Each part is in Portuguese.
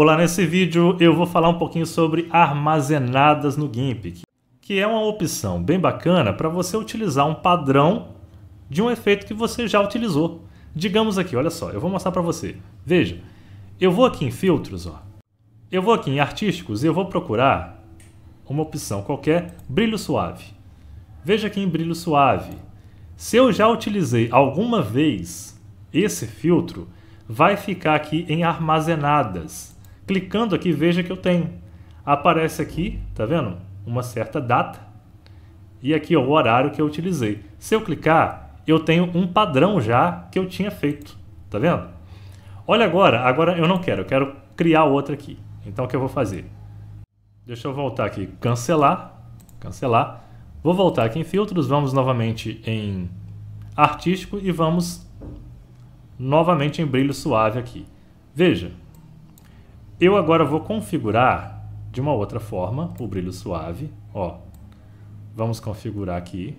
Olá, nesse vídeo eu vou falar um pouquinho sobre armazenadas no GIMP, que é uma opção bem bacana para você utilizar um padrão de um efeito que você já utilizou. Digamos aqui, olha só, eu vou mostrar para você. Veja, eu vou aqui em filtros, ó. eu vou aqui em artísticos e eu vou procurar uma opção qualquer, brilho suave. Veja aqui em brilho suave. Se eu já utilizei alguma vez esse filtro, vai ficar aqui em armazenadas. Clicando aqui, veja que eu tenho. Aparece aqui, tá vendo? Uma certa data e aqui ó, o horário que eu utilizei. Se eu clicar, eu tenho um padrão já que eu tinha feito, tá vendo? Olha agora, agora eu não quero, eu quero criar outra aqui. Então o que eu vou fazer? Deixa eu voltar aqui, cancelar, cancelar. Vou voltar aqui em filtros, vamos novamente em artístico e vamos novamente em brilho suave aqui. Veja, eu agora vou configurar de uma outra forma o brilho suave. Ó, vamos configurar aqui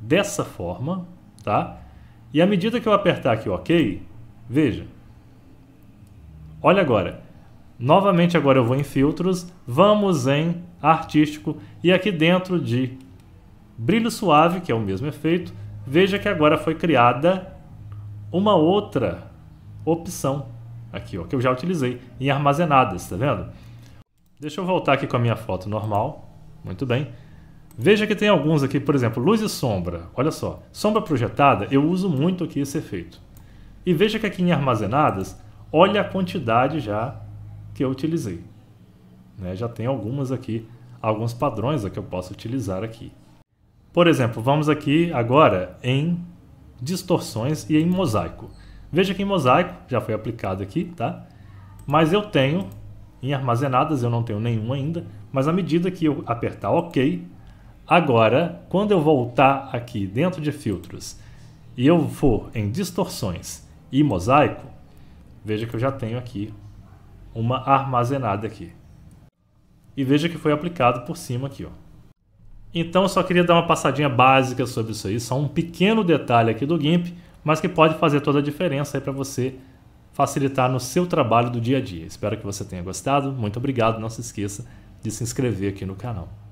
dessa forma, tá? E à medida que eu apertar aqui o OK, veja. Olha agora. Novamente agora eu vou em filtros, vamos em artístico e aqui dentro de brilho suave, que é o mesmo efeito, veja que agora foi criada uma outra opção aqui, ó, que eu já utilizei em armazenadas, tá vendo? Deixa eu voltar aqui com a minha foto normal. Muito bem. Veja que tem alguns aqui, por exemplo, luz e sombra. Olha só, sombra projetada, eu uso muito aqui esse efeito. E veja que aqui em armazenadas, olha a quantidade já que eu utilizei. Né? Já tem algumas aqui, alguns padrões que eu posso utilizar aqui. Por exemplo, vamos aqui agora em distorções e em mosaico. Veja que em mosaico já foi aplicado aqui, tá? Mas eu tenho em armazenadas, eu não tenho nenhum ainda, mas à medida que eu apertar OK, agora, quando eu voltar aqui dentro de filtros e eu for em distorções e mosaico, veja que eu já tenho aqui uma armazenada aqui. E veja que foi aplicado por cima aqui, ó. Então eu só queria dar uma passadinha básica sobre isso aí, só um pequeno detalhe aqui do GIMP, mas que pode fazer toda a diferença para você facilitar no seu trabalho do dia a dia. Espero que você tenha gostado. Muito obrigado. Não se esqueça de se inscrever aqui no canal.